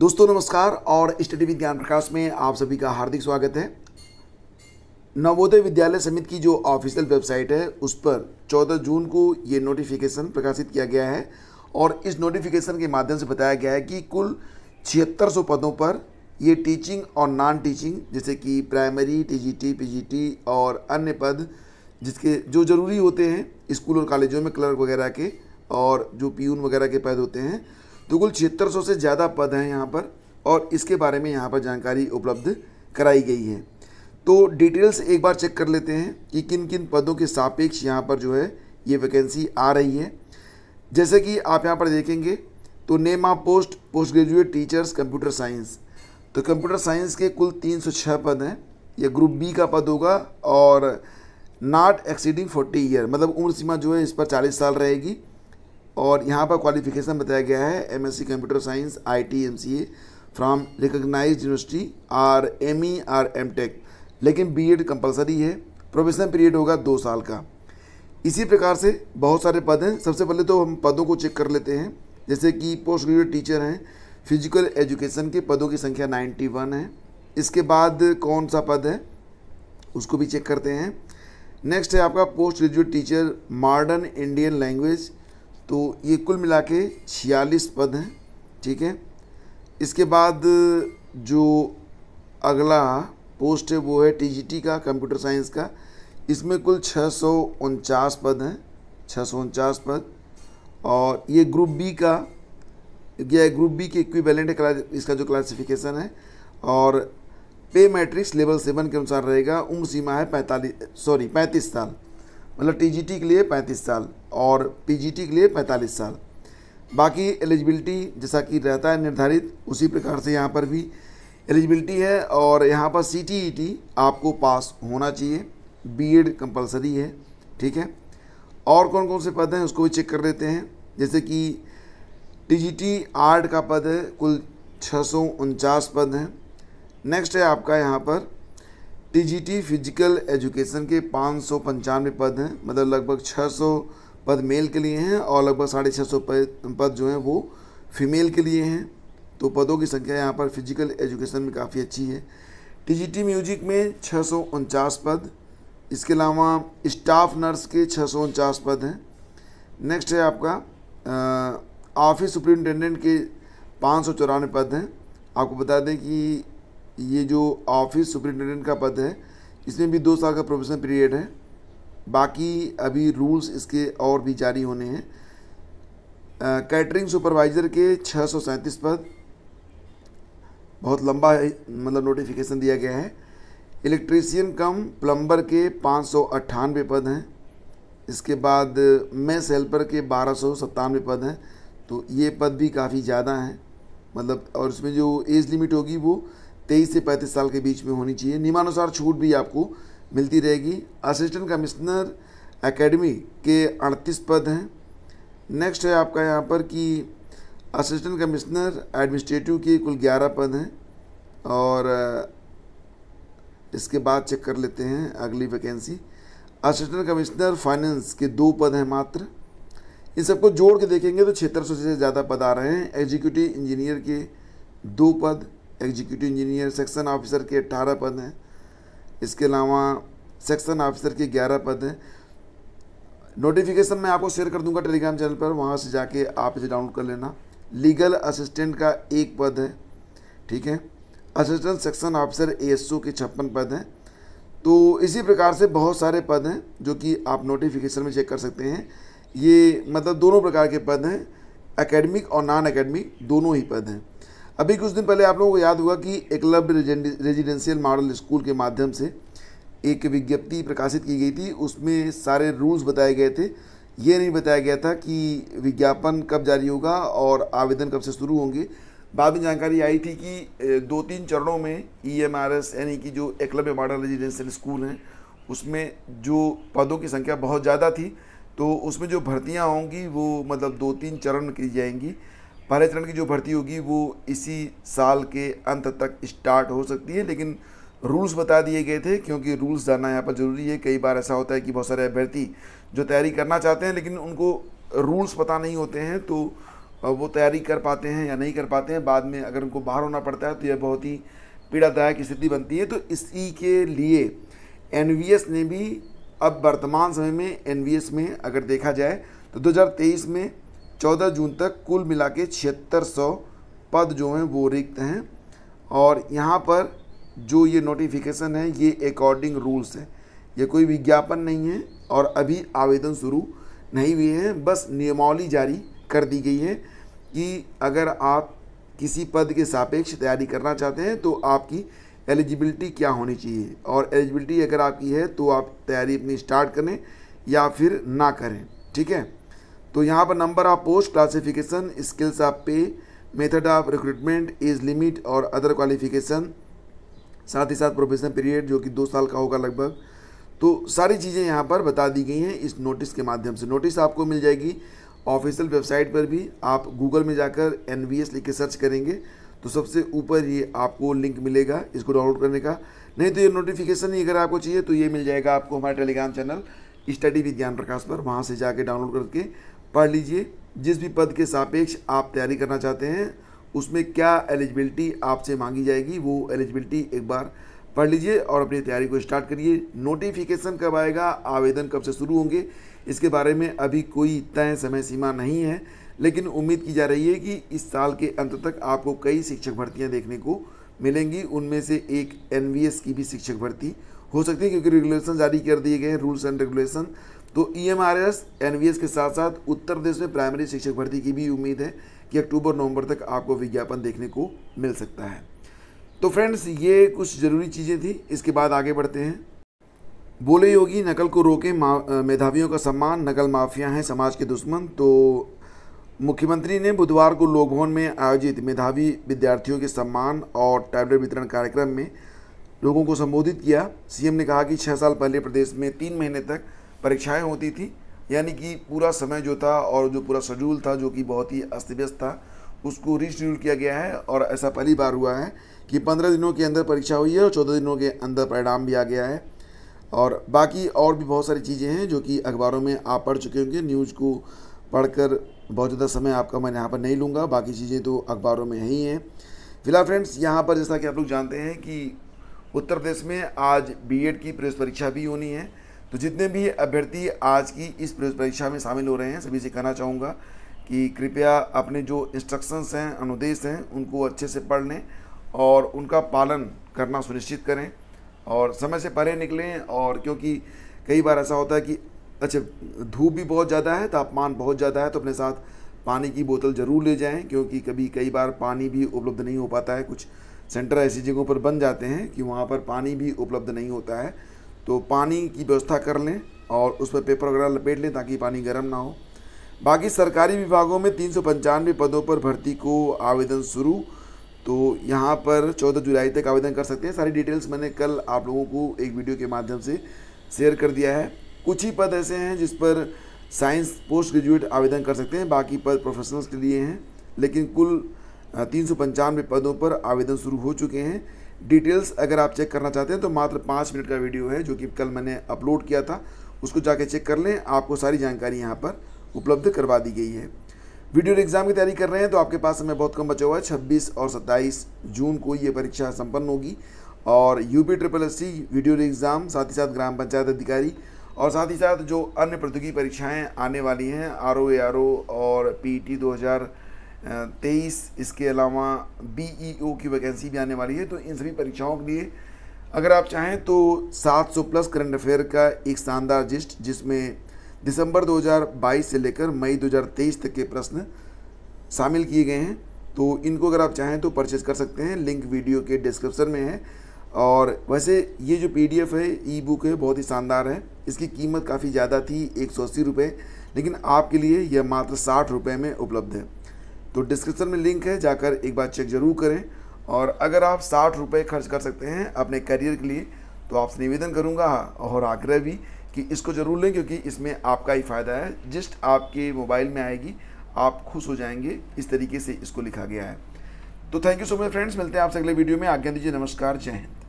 दोस्तों नमस्कार और स्टडी विद ज्ञान प्रकाश में आप सभी का हार्दिक स्वागत है नवोदय विद्यालय समिति की जो ऑफिशियल वेबसाइट है उस पर 14 जून को ये नोटिफिकेशन प्रकाशित किया गया है और इस नोटिफिकेशन के माध्यम से बताया गया है कि कुल छिहत्तर सौ पदों पर ये टीचिंग और नॉन टीचिंग जैसे कि प्राइमरी टीजीटी पीजीटी और अन्य पद जिसके जो ज़रूरी होते हैं स्कूल और कॉलेजों में क्लर्क वगैरह के और जो पीयून वगैरह के पद होते हैं तो कुल छिहत्तर से ज़्यादा पद हैं यहाँ पर और इसके बारे में यहाँ पर जानकारी उपलब्ध कराई गई है तो डिटेल्स एक बार चेक कर लेते हैं कि किन किन पदों के सापेक्ष यहाँ पर जो है ये वैकेंसी आ रही है जैसे कि आप यहाँ पर देखेंगे तो name of post post graduate teachers computer science तो कंप्यूटर साइंस के कुल 306 पद हैं यह ग्रुप बी का पद होगा और नॉट एक्सीडिंग 40 ईयर मतलब उम्र सीमा जो है इस पर 40 साल रहेगी और यहाँ पर क्वालिफिकेशन बताया गया है M S C computer science I T M C A from recognize university or M E or M tech लेकिन बी एड कंपलसरी है प्रोफेशनल पीरियड होगा दो साल का इसी प्रकार से बहुत सारे पद हैं सबसे पहले तो हम पदों को चेक कर लेते हैं जैसे कि पोस्ट ग्रेजुएट टीचर हैं फिजिकल एजुकेशन के पदों की संख्या वन है इसके बाद कौन सा पद है उसको भी चेक करते हैं नेक्स्ट है आपका post graduate teacher modern Indian language तो ये कुल मिला के छियालीस पद हैं ठीक है इसके बाद जो अगला पोस्ट है वो है टीजीटी का कंप्यूटर साइंस का इसमें कुल छः पद हैं छः पद और ये ग्रुप बी का यह ग्रुप बी के इक्विवेलेंट है इसका जो क्लासिफिकेशन है और पे मैट्रिक्स लेवल सेवन के अनुसार रहेगा उम्र सीमा है पैंतालीस सॉरी पैंतीस साल मतलब टीजीटी के लिए 35 साल और पीजीटी के लिए 45 साल बाकी एलिजिबिलिटी जैसा कि रहता है निर्धारित उसी प्रकार से यहाँ पर भी एलिजिबिलिटी है और यहाँ पर सी टी ई टी आपको पास होना चाहिए बी एड कंपलसरी है ठीक है और कौन कौन से पद हैं उसको भी चेक कर लेते हैं जैसे कि टी जी टी आर्ट का पद है कुल छः पद हैं नेक्स्ट है आपका यहाँ पर टीजीटी फिजिकल एजुकेशन के पाँच सौ पंचानवे पद हैं मतलब लगभग छः सौ पद मेल के लिए हैं और लगभग साढ़े छः सौ पद जो हैं वो फीमेल के लिए हैं तो पदों की संख्या यहाँ पर फिजिकल एजुकेशन में काफ़ी अच्छी है टीजीटी म्यूजिक में छः सौ उनचास पद इसके अलावा स्टाफ नर्स के छः सौ उनचास पद हैं नेक्स्ट है आपका ऑफिस सुप्रिंटेंडेंट के पाँच सौ चौरानवे पद हैं आपको बता दें कि ये जो ऑफिस सुपरिटेंडेंट का पद है इसमें भी दो साल का प्रोफेशनल पीरियड है बाकी अभी रूल्स इसके और भी जारी होने हैं कैटरिंग सुपरवाइज़र के छः सौ सैंतीस पद बहुत लंबा मतलब नोटिफिकेशन दिया गया है इलेक्ट्रीसियन कम प्लम्बर के पाँच सौ अट्ठानवे पद हैं इसके बाद मेस हेल्पर के बारह सौ सत्तानवे पद हैं तो ये पद भी काफ़ी ज़्यादा हैं मतलब और इसमें जो एज लिमिट होगी वो तेईस से पैंतीस साल के बीच में होनी चाहिए नियमानुसार छूट भी आपको मिलती रहेगी असिस्टेंट कमिश्नर एकेडमी के अड़तीस पद हैं नेक्स्ट है आपका यहाँ पर कि असिस्टेंट कमिश्नर एडमिनिस्ट्रेटिव के कुल ग्यारह पद हैं और इसके बाद चेक कर लेते हैं अगली वैकेंसी असिस्टेंट कमिश्नर फाइनेंस के दो पद हैं मात्र इन सबको जोड़ के देखेंगे तो छिहत्तर सौ से ज़्यादा पद आ रहे हैं एग्जीक्यूटिव इंजीनियर के दो पद एग्जीक्यूटिव इंजीनियर सेक्शन ऑफिसर के अट्ठारह पद हैं इसके अलावा सेक्शन ऑफिसर के ग्यारह पद हैं नोटिफिकेशन मैं आपको शेयर कर दूंगा टेलीग्राम चैनल पर वहाँ से जाके आप इसे डाउनलोड कर लेना लीगल असिस्टेंट का एक पद है ठीक है असिस्टेंट सेक्शन ऑफिसर ए के छप्पन पद हैं तो इसी प्रकार से बहुत सारे पद हैं जो कि आप नोटिफिकेशन में चेक कर सकते हैं ये मतलब दोनों प्रकार के पद हैं एकेडमिक और नॉन एकेडमिक दोनों ही पद हैं अभी कुछ दिन पहले आप लोगों को याद हुआ कि एकलव्य रेजिडेंशियल मॉडल स्कूल के माध्यम से एक विज्ञप्ति प्रकाशित की गई थी उसमें सारे रूल्स बताए गए थे ये नहीं बताया गया था कि विज्ञापन कब जारी होगा और आवेदन कब से शुरू होंगे बाद में जानकारी आई थी कि दो तीन चरणों में ई एम आर एस यानी कि जो एकलव्य मॉडल रेजिडेंशियल स्कूल हैं उसमें जो पदों की संख्या बहुत ज़्यादा थी तो उसमें जो भर्तियाँ होंगी वो मतलब दो तीन चरण की जाएंगी पहले चरण की जो भर्ती होगी वो इसी साल के अंत तक स्टार्ट हो सकती है लेकिन रूल्स बता दिए गए थे क्योंकि रूल्स जानना यहाँ पर ज़रूरी है कई बार ऐसा होता है कि बहुत सारे अभ्यर्थी जो तैयारी करना चाहते हैं लेकिन उनको रूल्स पता नहीं होते हैं तो वो तैयारी कर पाते हैं या नहीं कर पाते हैं बाद में अगर उनको बाहर होना पड़ता है तो यह बहुत ही पीड़ादायक स्थिति बनती है तो इसी के लिए एन ने भी अब वर्तमान समय में एन में अगर देखा जाए तो दो में 14 जून तक कुल मिला के छिहत्तर सौ पद जो हैं वो रिक्त हैं और यहाँ पर जो ये नोटिफिकेशन है ये अकॉर्डिंग रूल्स है ये कोई विज्ञापन नहीं है और अभी आवेदन शुरू नहीं हुए हैं बस नियमावली जारी कर दी गई है कि अगर आप किसी पद के सापेक्ष तैयारी करना चाहते हैं तो आपकी एलिजिबिलिटी क्या होनी चाहिए और एलिजिबिलिटी अगर आपकी है तो आप तैयारी अपनी स्टार्ट करें या फिर ना करें ठीक है तो यहाँ पर number of post classification skills of pay method of recruitment age limit और अदर क्वालिफिकेशन साथ ही साथ प्रोफेशनल पीरियड जो कि दो साल का होगा लगभग तो सारी चीज़ें यहाँ पर बता दी गई हैं इस नोटिस के माध्यम से नोटिस आपको मिल जाएगी ऑफिशियल वेबसाइट पर भी आप गूगल में जाकर एन वी एस लिख के सर्च करेंगे तो सबसे ऊपर ये आपको लिंक मिलेगा इसको डाउनलोड करने का नहीं तो ये नोटिफिकेशन ही अगर आपको चाहिए तो ये मिल जाएगा आपको हमारे टेलीग्राम चैनल स्टडी विज्ञान प्रकाश पर वहाँ से जाके डाउनलोड करके पढ़ लीजिए जिस भी पद के सापेक्ष आप तैयारी करना चाहते हैं उसमें क्या एलिजिबिलिटी आपसे मांगी जाएगी वो एलिजिबिलिटी एक बार पढ़ लीजिए और अपनी तैयारी को स्टार्ट करिए नोटिफिकेशन कब आएगा आवेदन कब से शुरू होंगे इसके बारे में अभी कोई तय समय सीमा नहीं है लेकिन उम्मीद की जा रही है कि इस साल के अंत तक आपको कई शिक्षक भर्तियां देखने को मिलेंगी उनमें से एक एन की भी शिक्षक भर्ती हो सकती है क्योंकि रेगुलेशन जारी कर दिए गए हैं रूल्स एंड रेगुलेशन तो E M R S N V S के साथ साथ उत्तर प्रदेश में प्राइमरी शिक्षक भर्ती की भी उम्मीद है कि अक्टूबर नवंबर तक आपको विज्ञापन देखने को मिल सकता है तो फ्रेंड्स ये कुछ ज़रूरी चीज़ें थी इसके बाद आगे बढ़ते हैं बोले योगी नकल को रोके मेधावियों का सम्मान नकल माफिया हैं समाज के दुश्मन तो मुख्यमंत्री ने बुधवार को लोक भवन में आयोजित मेधावी विद्यार्थियों के सम्मान और टैबलेट वितरण कार्यक्रम में लोगों को संबोधित किया सीएम ने कहा कि छः साल पहले प्रदेश में तीन महीने तक परीक्षाएं होती थी यानी कि पूरा समय जो था और जो पूरा शेड्यूल था जो कि बहुत ही अस्त व्यस्त था उसको रीशेड्यूल किया गया है और ऐसा पहली बार हुआ है कि पंद्रह दिनों के अंदर परीक्षा हुई है और चौदह दिनों के अंदर परिणाम भी आ गया है और बाकी और भी बहुत सारी चीज़ें हैं जो कि अखबारों में आप पढ़ चुके होंगे न्यूज़ को पढ़कर बहुत ज़्यादा समय आपका मैं यहाँ पर नहीं लूँगा बाकी चीज़ें तो अखबारों में ही हैं फिलहाल फ्रेंड्स यहाँ पर जैसा कि आप लोग जानते हैं कि उत्तर प्रदेश में आज बीएड की प्रेस परीक्षा भी होनी है तो जितने भी अभ्यर्थी आज की इस परीक्षा में शामिल हो रहे हैं सभी से कहना चाहूँगा कि कृपया अपने जो इंस्ट्रक्शंस हैं अनुदेश हैं उनको अच्छे से पढ़ लें और उनका पालन करना सुनिश्चित करें और समय से परे निकलें और क्योंकि कई बार ऐसा होता है कि अच्छा धूप भी बहुत ज़्यादा है तापमान बहुत ज़्यादा है तो अपने साथ पानी की बोतल ज़रूर ले जाएं क्योंकि कभी कई बार पानी भी उपलब्ध नहीं हो पाता है कुछ सेंटर ऐसी जगहों पर बन जाते हैं कि वहाँ पर पानी भी उपलब्ध नहीं होता है तो पानी की व्यवस्था कर लें और उस पर पेपर वगैरह लपेट लें ताकि पानी गर्म ना हो बाकी सरकारी विभागों में तीन पदों पर भर्ती को आवेदन शुरू तो यहाँ पर 14 जुलाई तक आवेदन कर सकते हैं सारी डिटेल्स मैंने कल आप लोगों को एक वीडियो के माध्यम से शेयर कर दिया है कुछ ही पद ऐसे हैं जिस पर साइंस पोस्ट ग्रेजुएट आवेदन कर सकते हैं बाकी पद प्रोफेशनल्स के लिए हैं लेकिन कुल तीन पदों पर आवेदन शुरू हो चुके हैं डिटेल्स अगर आप चेक करना चाहते हैं तो मात्र पाँच मिनट का वीडियो है जो कि कल मैंने अपलोड किया था उसको जाके चेक कर लें आपको सारी जानकारी यहाँ पर उपलब्ध करवा दी गई है वीडियो एग्ज़ाम की तैयारी कर रहे हैं तो आपके पास समय बहुत कम बचा हुआ है छब्बीस और सत्ताईस जून को ये परीक्षा संपन्न होगी और UP triple S C VDO exam साथ ही साथ ग्राम पंचायत अधिकारी और साथ ही साथ जो अन्य प्रतियोगी परीक्षाएं आने वाली हैं R O A R O और पी टी दो हज़ार तेईस इसके अलावा बी e की वैकेंसी भी आने वाली है तो इन सभी परीक्षाओं के लिए अगर आप चाहें तो 700 प्लस करंट अफेयर का एक शानदार जिस्ट जिसमें दिसंबर 2022 से लेकर मई 2023 तक के प्रश्न शामिल किए गए हैं तो इनको अगर आप चाहें तो परचेज कर सकते हैं लिंक वीडियो के डिस्क्रिप्शन में है और वैसे ये जो पी है ई बुक है बहुत ही शानदार है इसकी कीमत काफ़ी ज़्यादा थी एक सौ अस्सी रुपये लेकिन आपके लिए यह मात्र साठ रुपये में उपलब्ध है तो डिस्क्रिप्शन में लिंक है जाकर एक बार चेक जरूर करें और अगर आप साठ रुपये खर्च कर सकते हैं अपने करियर के लिए तो आपसे निवेदन करूँगा और आग्रह भी कि इसको ज़रूर लें क्योंकि इसमें आपका ही फ़ायदा है जस्ट आपके मोबाइल में आएगी आप खुश हो जाएंगे इस तरीके से इसको लिखा गया है तो thank you so much friends मिलते हैं आपसे अगले वीडियो में आज्ञा दीजिए नमस्कार जय हिंद